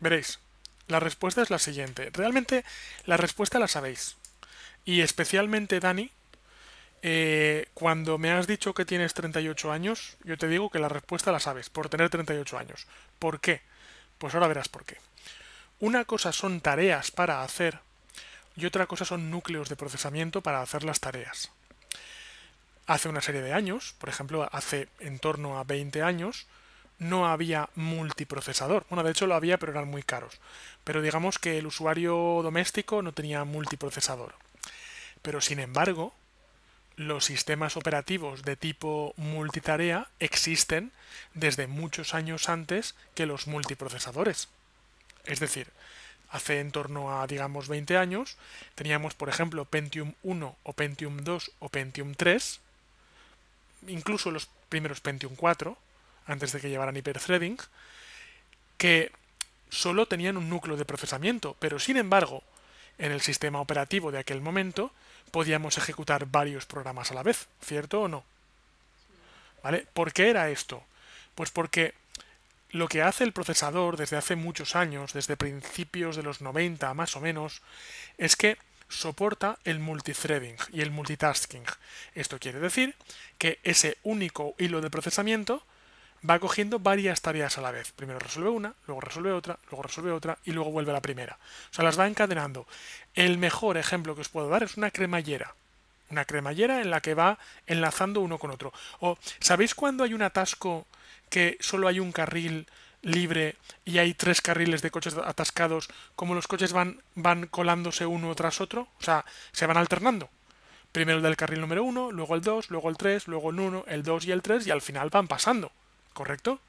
Veréis, la respuesta es la siguiente. Realmente la respuesta la sabéis. Y especialmente Dani, eh, cuando me has dicho que tienes 38 años, yo te digo que la respuesta la sabes, por tener 38 años. ¿Por qué? Pues ahora verás por qué. Una cosa son tareas para hacer y otra cosa son núcleos de procesamiento para hacer las tareas. Hace una serie de años, por ejemplo, hace en torno a 20 años, no había multiprocesador. Bueno, de hecho lo había, pero eran muy caros. Pero digamos que el usuario doméstico no tenía multiprocesador. Pero sin embargo, los sistemas operativos de tipo multitarea existen desde muchos años antes que los multiprocesadores. Es decir, hace en torno a, digamos, 20 años, teníamos, por ejemplo, Pentium 1 o Pentium 2 o Pentium 3, incluso los primeros Pentium 4, antes de que llevaran hiperthreading, que solo tenían un núcleo de procesamiento, pero sin embargo, en el sistema operativo de aquel momento podíamos ejecutar varios programas a la vez, ¿cierto o no? ¿Por qué era esto? Pues porque lo que hace el procesador desde hace muchos años, desde principios de los 90 más o menos, es que soporta el multithreading y el multitasking. Esto quiere decir que ese único hilo de procesamiento va cogiendo varias tareas a la vez. Primero resuelve una, luego resuelve otra, luego resuelve otra y luego vuelve a la primera. O sea, las va encadenando. El mejor ejemplo que os puedo dar es una cremallera. Una cremallera en la que va enlazando uno con otro. O, ¿sabéis cuando hay un atasco que solo hay un carril libre y hay tres carriles de coches atascados, como los coches van, van colándose uno tras otro? O sea, se van alternando. Primero el del carril número uno, luego el 2, luego el 3, luego el 1, el 2 y el 3 y al final van pasando. ¿correcto?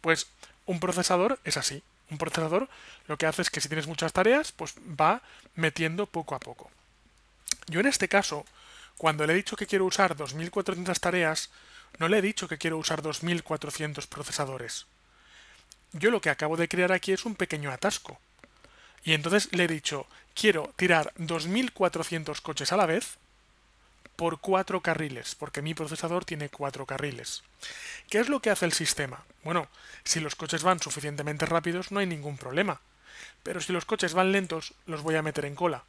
Pues un procesador es así. Un procesador lo que hace es que si tienes muchas tareas, pues va metiendo poco a poco. Yo en este caso, cuando le he dicho que quiero usar 2400 tareas, no le he dicho que quiero usar 2400 procesadores. Yo lo que acabo de crear aquí es un pequeño atasco. Y entonces le he dicho, quiero tirar 2400 coches a la vez, por cuatro carriles, porque mi procesador tiene cuatro carriles. ¿Qué es lo que hace el sistema? Bueno, si los coches van suficientemente rápidos no hay ningún problema, pero si los coches van lentos los voy a meter en cola.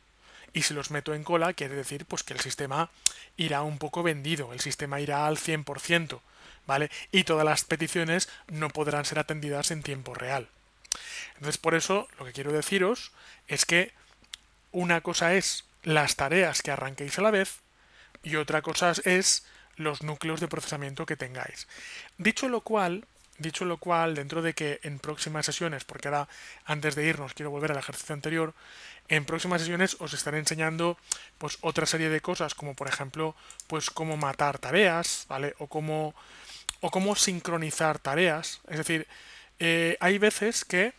Y si los meto en cola quiere decir pues que el sistema irá un poco vendido, el sistema irá al 100%, ¿vale? Y todas las peticiones no podrán ser atendidas en tiempo real. Entonces por eso lo que quiero deciros es que una cosa es las tareas que arranquéis a la vez y otra cosa es los núcleos de procesamiento que tengáis. Dicho lo cual, dicho lo cual, dentro de que en próximas sesiones, porque ahora antes de irnos quiero volver al ejercicio anterior, en próximas sesiones os estaré enseñando pues otra serie de cosas, como por ejemplo, pues cómo matar tareas, ¿vale? O cómo o cómo sincronizar tareas, es decir, eh, hay veces que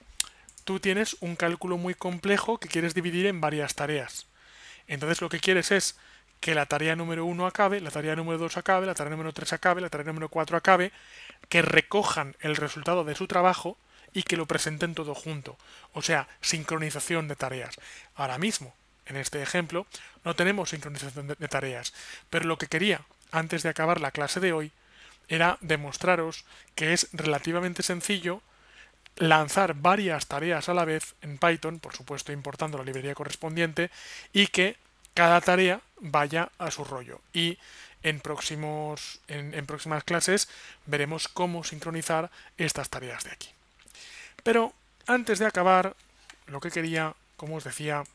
tú tienes un cálculo muy complejo que quieres dividir en varias tareas. Entonces lo que quieres es que la tarea número 1 acabe, la tarea número 2 acabe, la tarea número 3 acabe, la tarea número 4 acabe, que recojan el resultado de su trabajo y que lo presenten todo junto. O sea, sincronización de tareas. Ahora mismo, en este ejemplo, no tenemos sincronización de tareas, pero lo que quería antes de acabar la clase de hoy era demostraros que es relativamente sencillo lanzar varias tareas a la vez en Python, por supuesto importando la librería correspondiente, y que cada tarea vaya a su rollo. Y en, próximos, en, próximas clases veremos cómo sincronizar estas tareas de aquí. Pero antes de acabar, lo que quería, como os decía,